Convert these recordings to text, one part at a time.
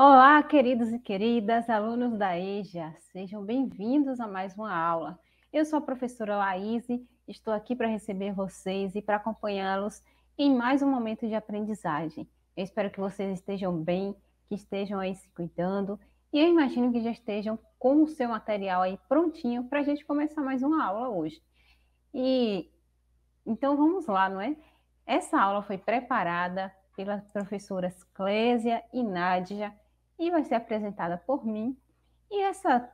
Olá, queridos e queridas alunos da EJA, sejam bem-vindos a mais uma aula. Eu sou a professora Laís, estou aqui para receber vocês e para acompanhá-los em mais um momento de aprendizagem. Eu espero que vocês estejam bem, que estejam aí se cuidando e eu imagino que já estejam com o seu material aí prontinho para a gente começar mais uma aula hoje. E então vamos lá, não é? Essa aula foi preparada pelas professoras Clésia e Nádia e vai ser apresentada por mim. E essa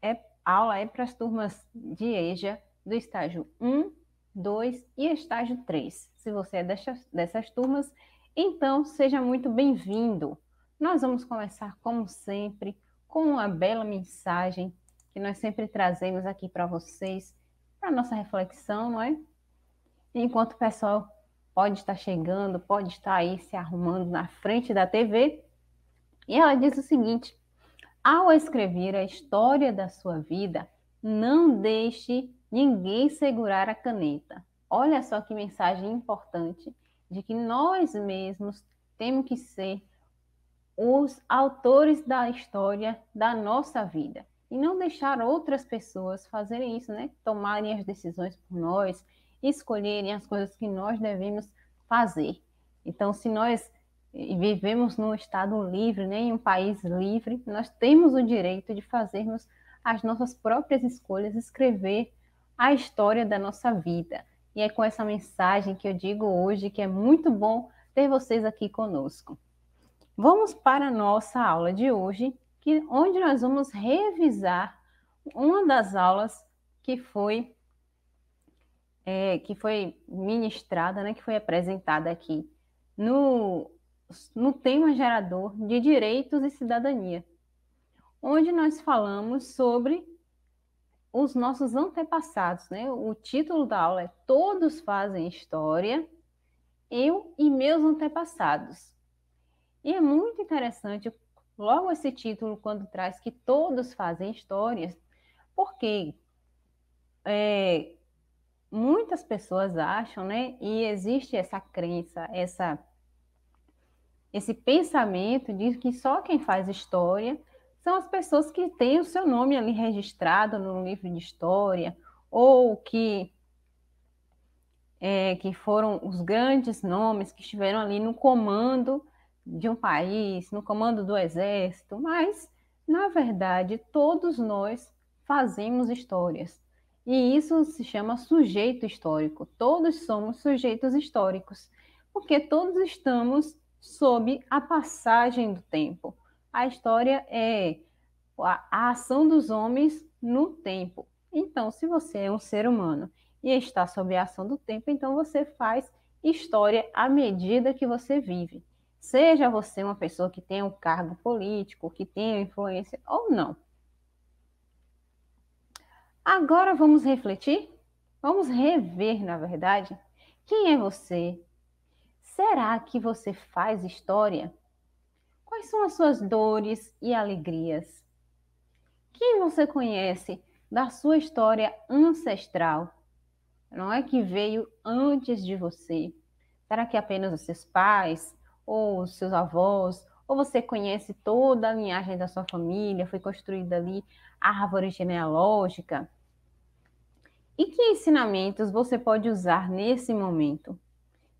é, aula é para as turmas de EJA do estágio 1, 2 e estágio 3. Se você é dessas, dessas turmas, então seja muito bem-vindo. Nós vamos começar, como sempre, com uma bela mensagem que nós sempre trazemos aqui para vocês, para nossa reflexão, não é? Enquanto o pessoal pode estar chegando, pode estar aí se arrumando na frente da TV, e ela diz o seguinte: ao escrever a história da sua vida, não deixe ninguém segurar a caneta. Olha só que mensagem importante de que nós mesmos temos que ser os autores da história da nossa vida e não deixar outras pessoas fazerem isso, né? Tomarem as decisões por nós, escolherem as coisas que nós devemos fazer. Então, se nós e vivemos num Estado livre, né, em um país livre, nós temos o direito de fazermos as nossas próprias escolhas, escrever a história da nossa vida. E é com essa mensagem que eu digo hoje que é muito bom ter vocês aqui conosco. Vamos para a nossa aula de hoje, que, onde nós vamos revisar uma das aulas que foi é, que foi ministrada, né, que foi apresentada aqui no no tema gerador de direitos e cidadania, onde nós falamos sobre os nossos antepassados, né? O título da aula é Todos fazem história, eu e meus antepassados. E é muito interessante logo esse título quando traz que todos fazem histórias, porque é, muitas pessoas acham, né? E existe essa crença, essa esse pensamento diz que só quem faz história são as pessoas que têm o seu nome ali registrado no livro de história ou que é, que foram os grandes nomes que estiveram ali no comando de um país, no comando do exército, mas na verdade todos nós fazemos histórias. E isso se chama sujeito histórico. Todos somos sujeitos históricos, porque todos estamos sob a passagem do tempo. A história é a ação dos homens no tempo. Então, se você é um ser humano e está sob a ação do tempo, então você faz história à medida que você vive. Seja você uma pessoa que tenha um cargo político, que tenha influência ou não. Agora vamos refletir? Vamos rever, na verdade, quem é você, Será que você faz história? Quais são as suas dores e alegrias? Quem você conhece da sua história ancestral? Não é que veio antes de você? Será que apenas os seus pais ou os seus avós ou você conhece toda a linhagem da sua família, foi construída ali árvore genealógica? E que ensinamentos você pode usar nesse momento?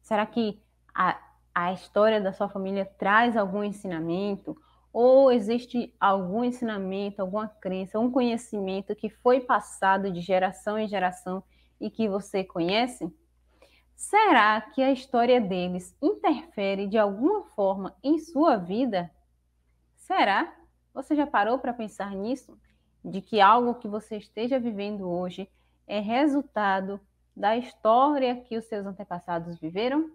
Será que a, a história da sua família traz algum ensinamento, ou existe algum ensinamento, alguma crença, um conhecimento que foi passado de geração em geração e que você conhece? Será que a história deles interfere de alguma forma em sua vida? Será? Você já parou para pensar nisso? De que algo que você esteja vivendo hoje é resultado da história que os seus antepassados viveram?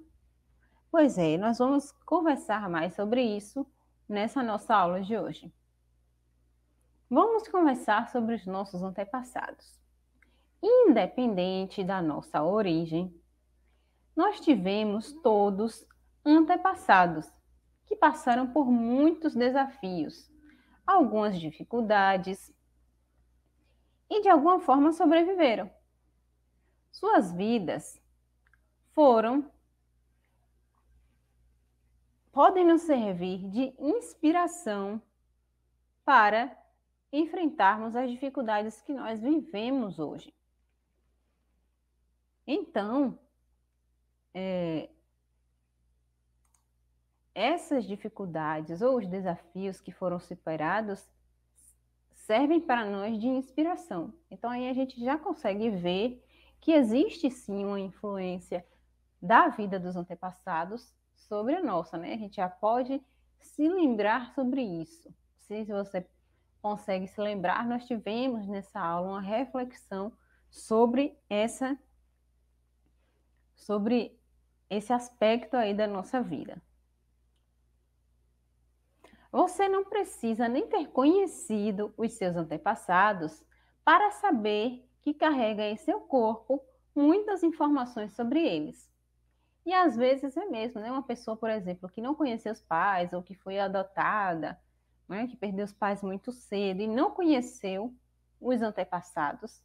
Pois é, nós vamos conversar mais sobre isso nessa nossa aula de hoje. Vamos conversar sobre os nossos antepassados. Independente da nossa origem, nós tivemos todos antepassados que passaram por muitos desafios, algumas dificuldades e de alguma forma sobreviveram. Suas vidas foram podem nos servir de inspiração para enfrentarmos as dificuldades que nós vivemos hoje. Então, é, essas dificuldades ou os desafios que foram superados servem para nós de inspiração. Então, aí a gente já consegue ver que existe sim uma influência da vida dos antepassados sobre a nossa, né? A gente já pode se lembrar sobre isso. Se você consegue se lembrar, nós tivemos nessa aula uma reflexão sobre essa sobre esse aspecto aí da nossa vida. Você não precisa nem ter conhecido os seus antepassados para saber que carrega em seu corpo muitas informações sobre eles. E às vezes é mesmo, né? Uma pessoa, por exemplo, que não conheceu os pais ou que foi adotada, né? que perdeu os pais muito cedo e não conheceu os antepassados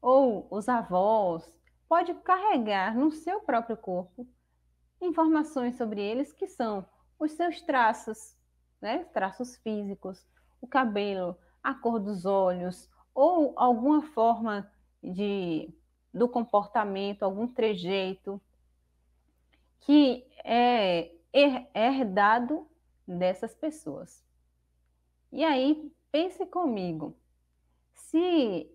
ou os avós, pode carregar no seu próprio corpo informações sobre eles que são os seus traços, né? Traços físicos, o cabelo, a cor dos olhos ou alguma forma de do comportamento, algum trejeito que é herdado dessas pessoas. E aí, pense comigo, se,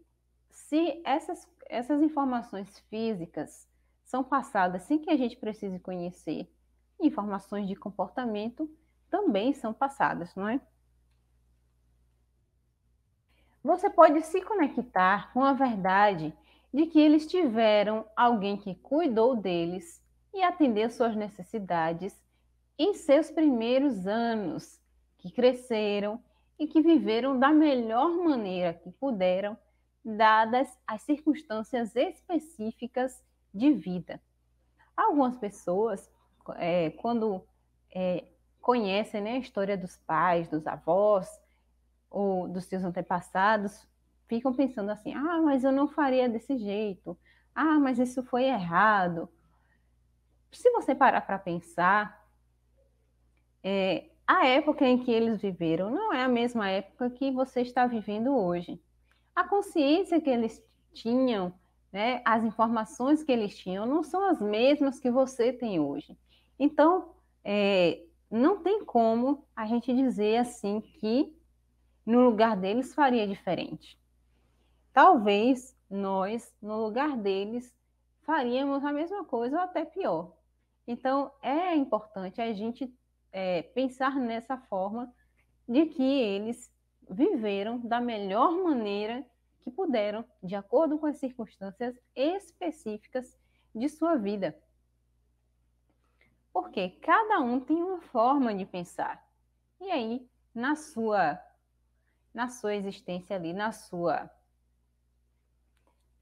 se essas, essas informações físicas são passadas sem que a gente precise conhecer, informações de comportamento também são passadas, não é? Você pode se conectar com a verdade de que eles tiveram alguém que cuidou deles e atender suas necessidades em seus primeiros anos, que cresceram e que viveram da melhor maneira que puderam, dadas as circunstâncias específicas de vida. Algumas pessoas, é, quando é, conhecem né, a história dos pais, dos avós, ou dos seus antepassados, ficam pensando assim: ah, mas eu não faria desse jeito, ah, mas isso foi errado se você parar para pensar, é, a época em que eles viveram não é a mesma época que você está vivendo hoje. A consciência que eles tinham, né, as informações que eles tinham, não são as mesmas que você tem hoje. Então, é, não tem como a gente dizer assim que no lugar deles faria diferente. Talvez nós, no lugar deles, faríamos a mesma coisa ou até pior. Então, é importante a gente é, pensar nessa forma de que eles viveram da melhor maneira que puderam, de acordo com as circunstâncias específicas de sua vida. Porque cada um tem uma forma de pensar. E aí, na sua na sua existência ali, na sua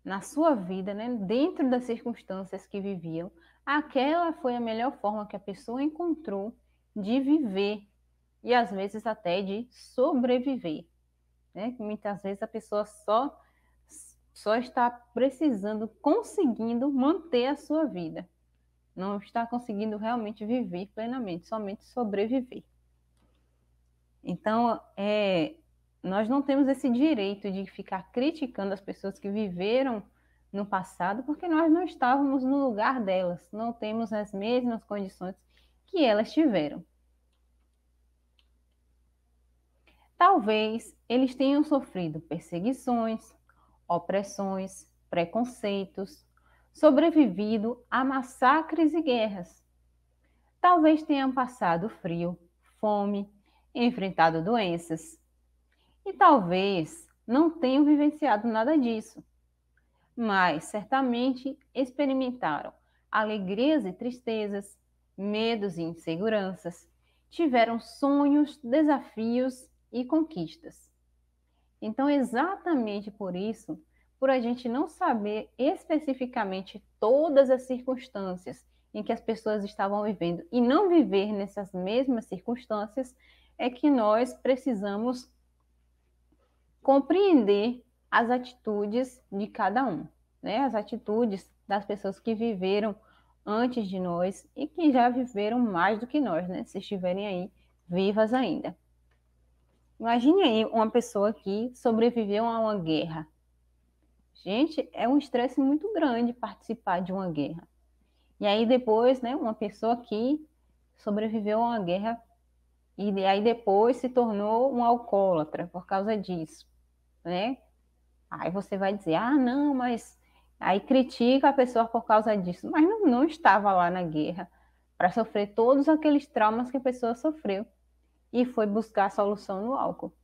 na sua vida, né, dentro das circunstâncias que viviam, Aquela foi a melhor forma que a pessoa encontrou de viver e às vezes até de sobreviver. Né? Muitas vezes a pessoa só só está precisando, conseguindo manter a sua vida. Não está conseguindo realmente viver plenamente, somente sobreviver. Então, é, nós não temos esse direito de ficar criticando as pessoas que viveram no passado, porque nós não estávamos no lugar delas, não temos as mesmas condições que elas tiveram. Talvez eles tenham sofrido perseguições, opressões, preconceitos, sobrevivido a massacres e guerras. Talvez tenham passado frio, fome, enfrentado doenças. E talvez não tenham vivenciado nada disso mas certamente experimentaram alegrias e tristezas, medos e inseguranças, tiveram sonhos, desafios e conquistas. Então, exatamente por isso, por a gente não saber especificamente todas as circunstâncias em que as pessoas estavam vivendo e não viver nessas mesmas circunstâncias, é que nós precisamos compreender as atitudes de cada um, né? As atitudes das pessoas que viveram antes de nós e que já viveram mais do que nós, né? Se estiverem aí vivas ainda. Imagine aí uma pessoa que sobreviveu a uma guerra. Gente, é um estresse muito grande participar de uma guerra. E aí depois, né, uma pessoa que sobreviveu a uma guerra e aí depois se tornou um alcoólatra por causa disso, né? Aí você vai dizer, ah, não, mas aí critica a pessoa por causa disso, mas não, não estava lá na guerra para sofrer todos aqueles traumas que a pessoa sofreu e foi buscar a solução no álcool.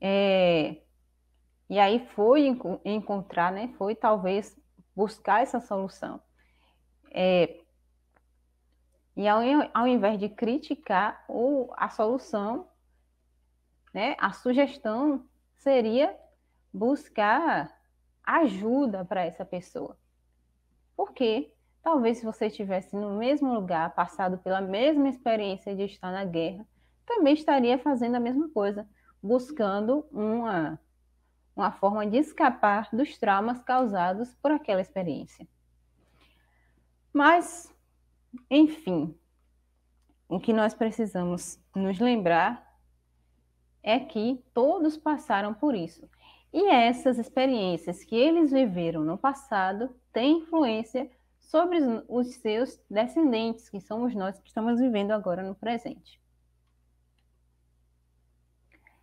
É, e aí foi encontrar, né? Foi talvez buscar essa solução. É, e ao, ao, invés de criticar ou a solução, né? A sugestão seria buscar ajuda para essa pessoa. Porque talvez se você estivesse no mesmo lugar, passado pela mesma experiência de estar na guerra, também estaria fazendo a mesma coisa, buscando uma, uma forma de escapar dos traumas causados por aquela experiência. Mas, enfim, o que nós precisamos nos lembrar é que todos passaram por isso. E essas experiências que eles viveram no passado têm influência sobre os seus descendentes, que somos nós que estamos vivendo agora no presente.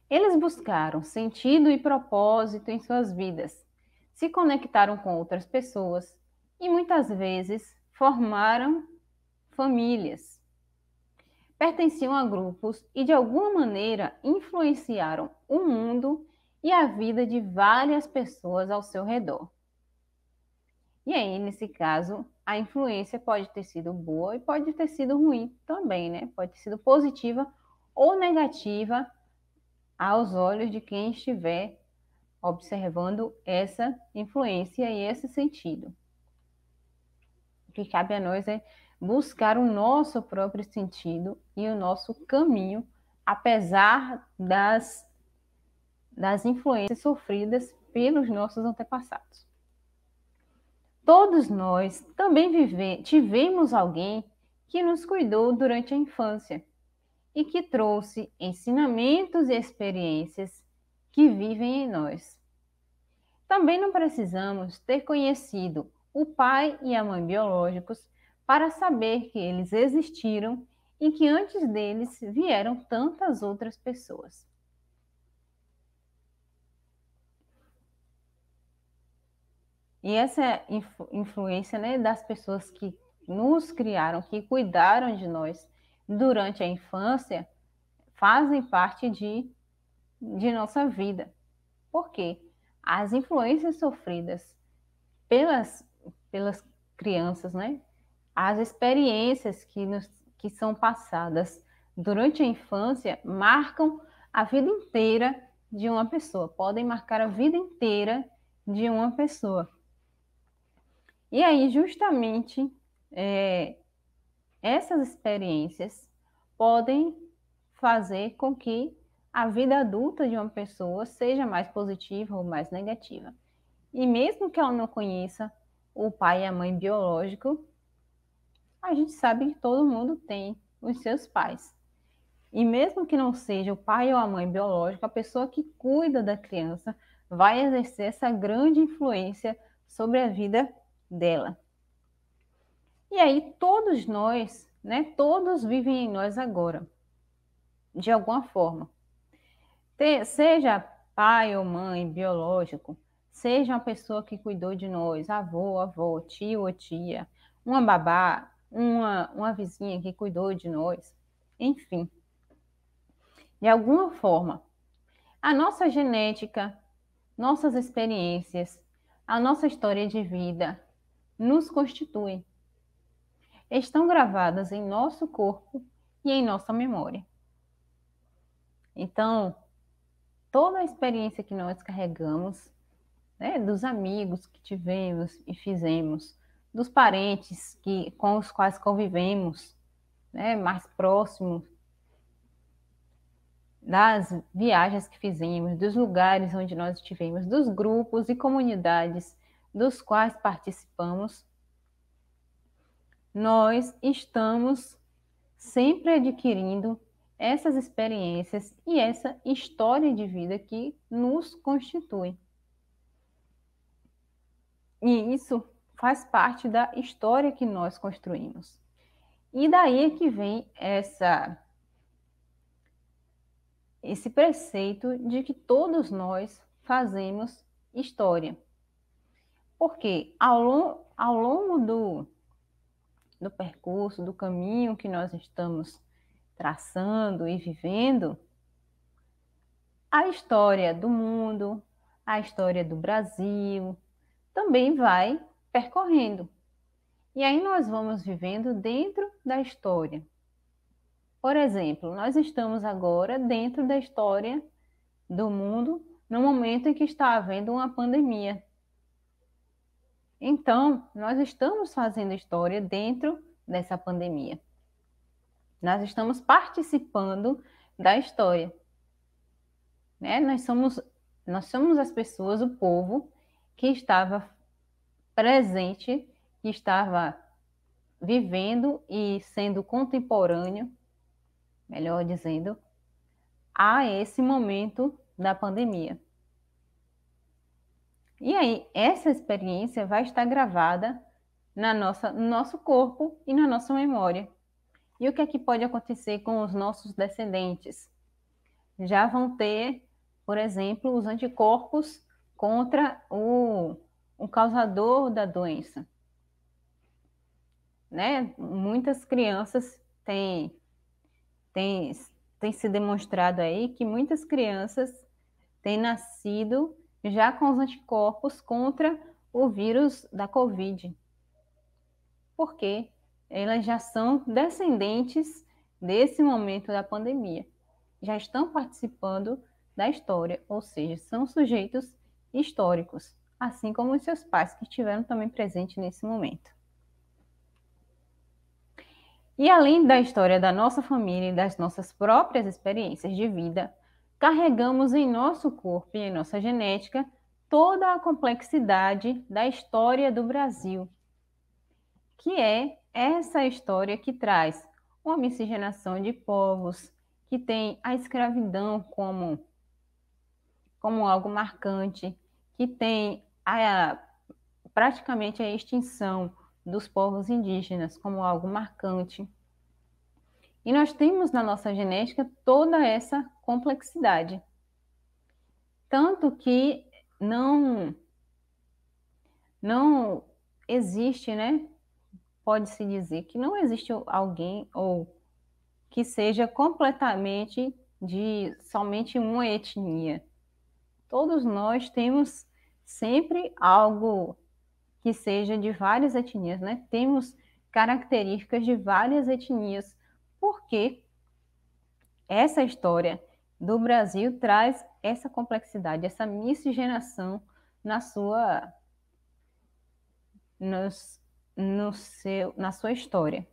Eles buscaram sentido e propósito em suas vidas, se conectaram com outras pessoas e muitas vezes formaram famílias pertenciam a grupos e, de alguma maneira, influenciaram o mundo e a vida de várias pessoas ao seu redor. E aí, nesse caso, a influência pode ter sido boa e pode ter sido ruim também, né? Pode ter sido positiva ou negativa aos olhos de quem estiver observando essa influência e esse sentido. O que cabe a nós é buscar o nosso próprio sentido e o nosso caminho, apesar das, das influências sofridas pelos nossos antepassados. Todos nós também vive, tivemos alguém que nos cuidou durante a infância e que trouxe ensinamentos e experiências que vivem em nós. Também não precisamos ter conhecido o pai e a mãe biológicos para saber que eles existiram e que antes deles vieram tantas outras pessoas. E essa influência né, das pessoas que nos criaram, que cuidaram de nós durante a infância, fazem parte de, de nossa vida. Por quê? As influências sofridas pelas, pelas crianças, né, as experiências que, nos, que são passadas durante a infância marcam a vida inteira de uma pessoa, podem marcar a vida inteira de uma pessoa. E aí, justamente, é, essas experiências podem fazer com que a vida adulta de uma pessoa seja mais positiva ou mais negativa. E mesmo que ela não conheça o pai e a mãe biológico, a gente sabe que todo mundo tem os seus pais. E mesmo que não seja o pai ou a mãe biológica, a pessoa que cuida da criança vai exercer essa grande influência sobre a vida dela. E aí todos nós, né, todos vivem em nós agora, de alguma forma. seja pai ou mãe biológico, seja uma pessoa que cuidou de nós, avô, avó, tio ou tia, uma babá, uma, uma vizinha que cuidou de nós, enfim. De alguma forma, a nossa genética, nossas experiências, a nossa história de vida nos constituem. Estão gravadas em nosso corpo e em nossa memória. Então, toda a experiência que nós carregamos, né, dos amigos que tivemos e fizemos, dos parentes que, com os quais convivemos, né, mais próximos, das viagens que fizemos, dos lugares onde nós estivemos, dos grupos e comunidades dos quais participamos, nós estamos sempre adquirindo essas experiências e essa história de vida que nos constitui. E isso faz parte da história que nós construímos. E daí é que vem essa esse preceito de que todos nós fazemos história. Porque ao, longo, ao longo do, do percurso, do caminho que nós estamos traçando e vivendo, a história do mundo, a história do Brasil, também vai percorrendo. E aí nós vamos vivendo dentro da história. Por exemplo, nós estamos agora dentro da história do mundo no momento em que está havendo uma pandemia. Então, nós estamos fazendo história dentro dessa pandemia. Nós estamos participando da história. Né? Nós somos nós somos as pessoas, o povo que estava presente, que estava vivendo e sendo contemporâneo, melhor dizendo, a esse momento da pandemia. E aí, essa experiência vai estar gravada na nossa, no nosso corpo e na nossa memória. E o que é que pode acontecer com os nossos descendentes? Já vão ter, por exemplo, os anticorpos contra o o causador da doença. Né? Muitas crianças têm, têm, têm se demonstrado aí que muitas crianças têm nascido já com os anticorpos contra o vírus da Covid. Porque elas já são descendentes desse momento da pandemia, já estão participando da história, ou seja, são sujeitos históricos assim como os seus pais que estiveram também presentes nesse momento. E além da história da nossa família e das nossas próprias experiências de vida, carregamos em nosso corpo e em nossa genética toda a complexidade da história do Brasil, que é essa história que traz uma miscigenação de povos, que tem a escravidão como, como algo marcante, que tem a, praticamente a extinção dos povos indígenas como algo marcante. E nós temos na nossa genética toda essa complexidade. Tanto que não não existe, né? Pode-se dizer que não existe alguém ou que seja completamente de somente uma etnia. Todos nós temos sempre algo que seja de várias etnias, né? Temos características de várias etnias, porque essa história do Brasil traz essa complexidade, essa miscigenação na sua nos, no seu, na sua história.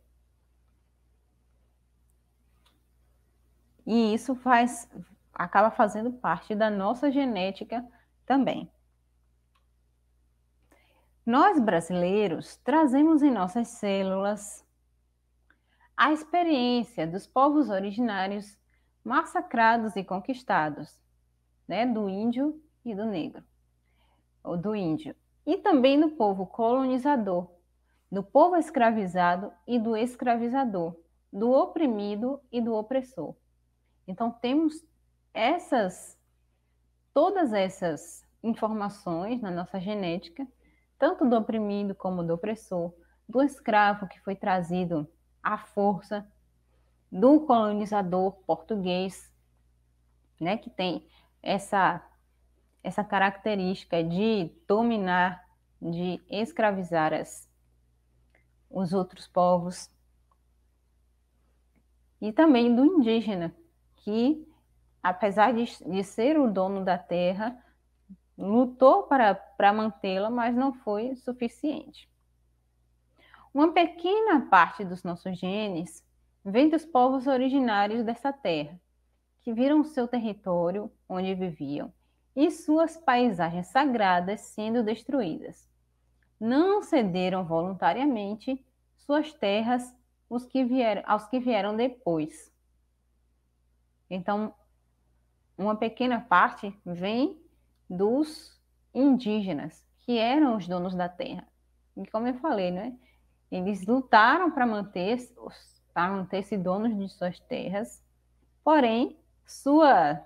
E isso faz acaba fazendo parte da nossa genética também. Nós brasileiros trazemos em nossas células a experiência dos povos originários massacrados e conquistados, né, do índio e do negro, ou do índio, e também do povo colonizador, do povo escravizado e do escravizador, do oprimido e do opressor. Então temos essas todas essas informações na nossa genética tanto do oprimido como do opressor, do escravo que foi trazido à força, do colonizador português, né, que tem essa essa característica de dominar, de escravizar as, os outros povos. E também do indígena, que, apesar de, de ser o dono da terra, lutou para, para mantê-la, mas não foi suficiente. Uma pequena parte dos nossos genes vem dos povos originários dessa terra, que viram seu território onde viviam e suas paisagens sagradas sendo destruídas. Não cederam voluntariamente suas terras os que vieram, aos que vieram depois. Então, uma pequena parte vem dos indígenas, que eram os donos da terra. E como eu falei, né? Eles lutaram para manter para manter-se donos de suas terras, porém sua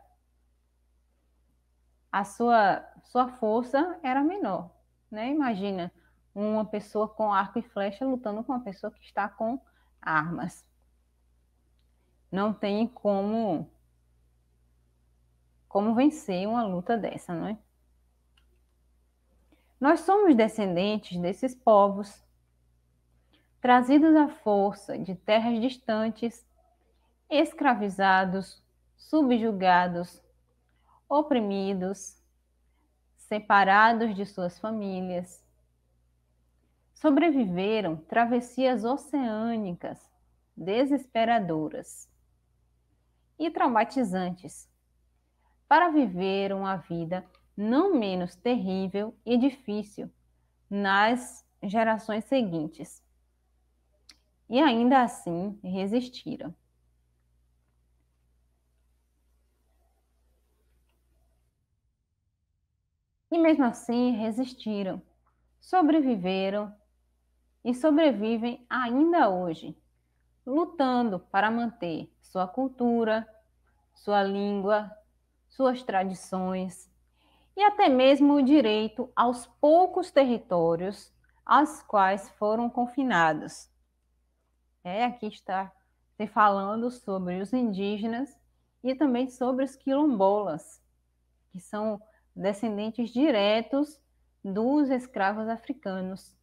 a sua sua força era menor, né? Imagina uma pessoa com arco e flecha lutando com uma pessoa que está com armas. Não tem como como vencer uma luta dessa, não é? Nós somos descendentes desses povos, trazidos à força de terras distantes, escravizados, subjugados, oprimidos, separados de suas famílias. Sobreviveram travessias oceânicas desesperadoras e traumatizantes para viver uma vida não menos terrível e difícil nas gerações seguintes. E ainda assim resistiram. E mesmo assim resistiram, sobreviveram e sobrevivem ainda hoje, lutando para manter sua cultura, sua língua, suas tradições e até mesmo o direito aos poucos territórios aos quais foram confinados. É, aqui está se falando sobre os indígenas e também sobre os quilombolas, que são descendentes diretos dos escravos africanos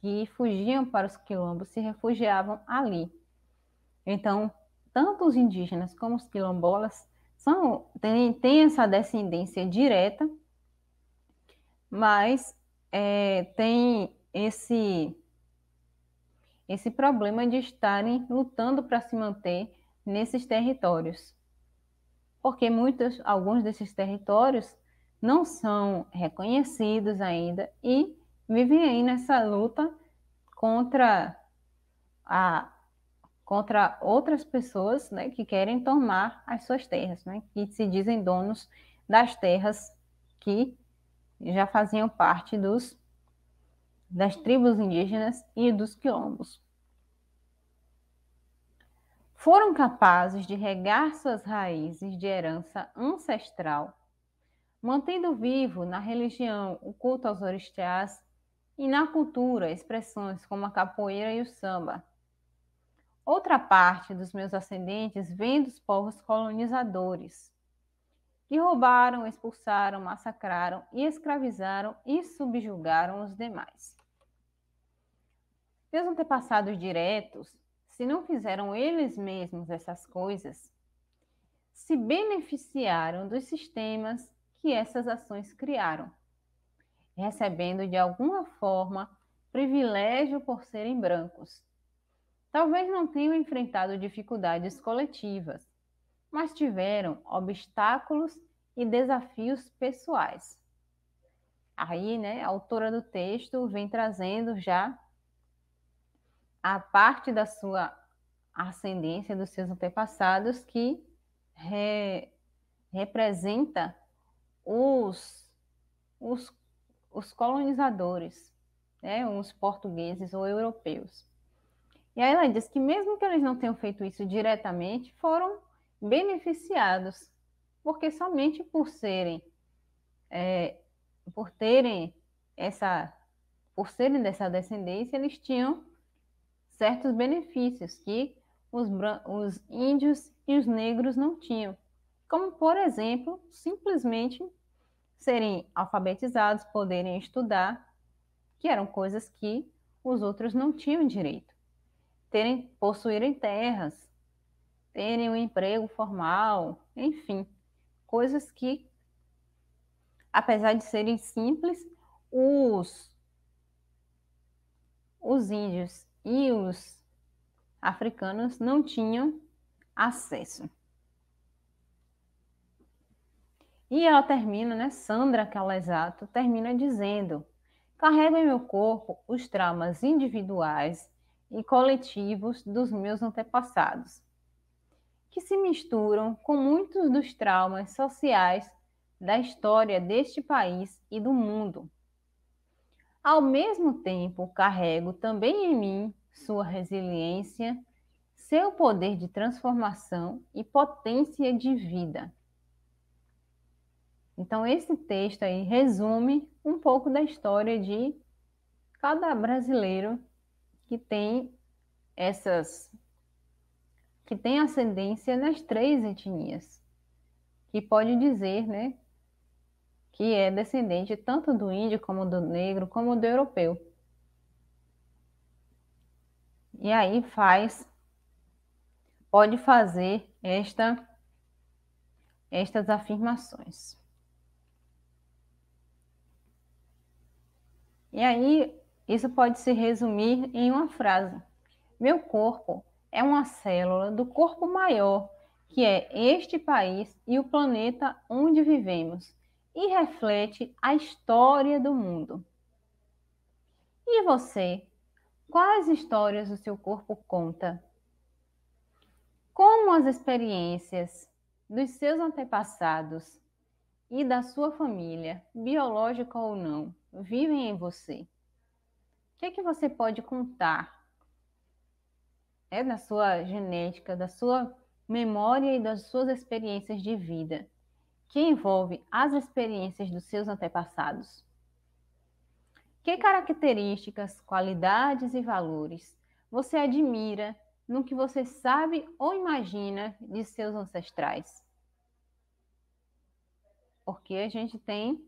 que fugiam para os quilombos, se refugiavam ali. Então, tanto os indígenas como os quilombolas são tem, tem essa descendência direta, mas é, tem esse esse problema de estarem lutando para se manter nesses territórios. Porque muitos, alguns desses territórios não são reconhecidos ainda e vivem aí nessa luta contra a, contra outras pessoas né, que querem tomar as suas terras, né, que se dizem donos das terras que já faziam parte dos, das tribos indígenas e dos quilombos. Foram capazes de regar suas raízes de herança ancestral, mantendo vivo na religião o culto aos orixás e na cultura expressões como a capoeira e o samba, Outra parte dos meus ascendentes vem dos povos colonizadores, que roubaram, expulsaram, massacraram e escravizaram e subjugaram os demais. Meus antepassados diretos, se não fizeram eles mesmos essas coisas, se beneficiaram dos sistemas que essas ações criaram, recebendo de alguma forma privilégio por serem brancos talvez não tenham enfrentado dificuldades coletivas, mas tiveram obstáculos e desafios pessoais. Aí, né, a autora do texto vem trazendo já a parte da sua ascendência dos seus antepassados que re, representa os, os, os colonizadores, né, os portugueses ou europeus. E aí ela diz que mesmo que eles não tenham feito isso diretamente, foram beneficiados, porque somente por serem, é, por terem essa, por serem dessa descendência, eles tinham certos benefícios que os, os índios e os negros não tinham, como por exemplo, simplesmente serem alfabetizados, poderem estudar, que eram coisas que os outros não tinham direito terem, possuírem terras, terem um emprego formal, enfim, coisas que, apesar de serem simples, os, os índios e os africanos não tinham acesso. E ela termina, né? Sandra Calasato termina dizendo: carrego em meu corpo os traumas individuais e coletivos dos meus antepassados, que se misturam com muitos dos traumas sociais da história deste país e do mundo. Ao mesmo tempo, carrego também em mim sua resiliência, seu poder de transformação e potência de vida. Então, esse texto aí resume um pouco da história de cada brasileiro que tem essas que tem ascendência nas três etnias, que pode dizer, né, que é descendente tanto do índio como do negro como do europeu. E aí faz pode fazer esta estas afirmações. E aí isso pode se resumir em uma frase: Meu corpo é uma célula do corpo maior, que é este país e o planeta onde vivemos, e reflete a história do mundo. E você? Quais histórias o seu corpo conta? Como as experiências dos seus antepassados e da sua família, biológica ou não, vivem em você? O que, é que você pode contar é da sua genética, da sua memória e das suas experiências de vida, que envolve as experiências dos seus antepassados? Que características, qualidades e valores você admira no que você sabe ou imagina de seus ancestrais? Porque a gente tem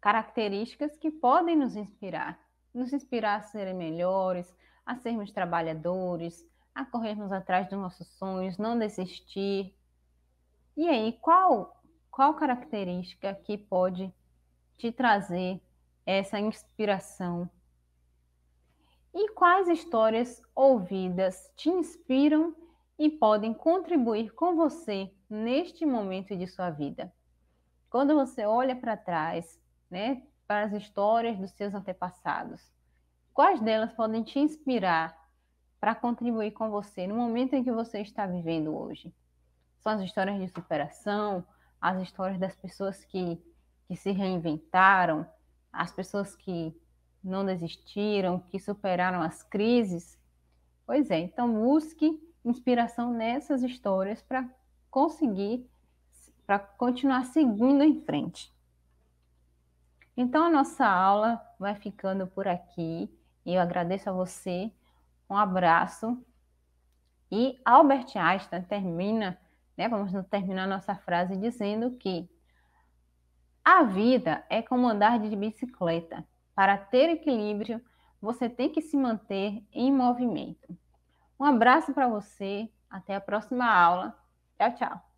características que podem nos inspirar, nos inspirar a serem melhores, a sermos trabalhadores, a corrermos atrás dos nossos sonhos, não desistir. E aí, qual qual característica que pode te trazer essa inspiração? E quais histórias ouvidas te inspiram e podem contribuir com você neste momento de sua vida? Quando você olha para trás né, para as histórias dos seus antepassados? Quais delas podem te inspirar para contribuir com você no momento em que você está vivendo hoje? São as histórias de superação, as histórias das pessoas que, que se reinventaram, as pessoas que não desistiram, que superaram as crises. Pois é, então busque inspiração nessas histórias para conseguir, para continuar seguindo em frente. Então, a nossa aula vai ficando por aqui. Eu agradeço a você. Um abraço. E Albert Einstein termina, né, vamos terminar nossa frase dizendo que a vida é como andar de bicicleta. Para ter equilíbrio, você tem que se manter em movimento. Um abraço para você, até a próxima aula. Tchau, tchau.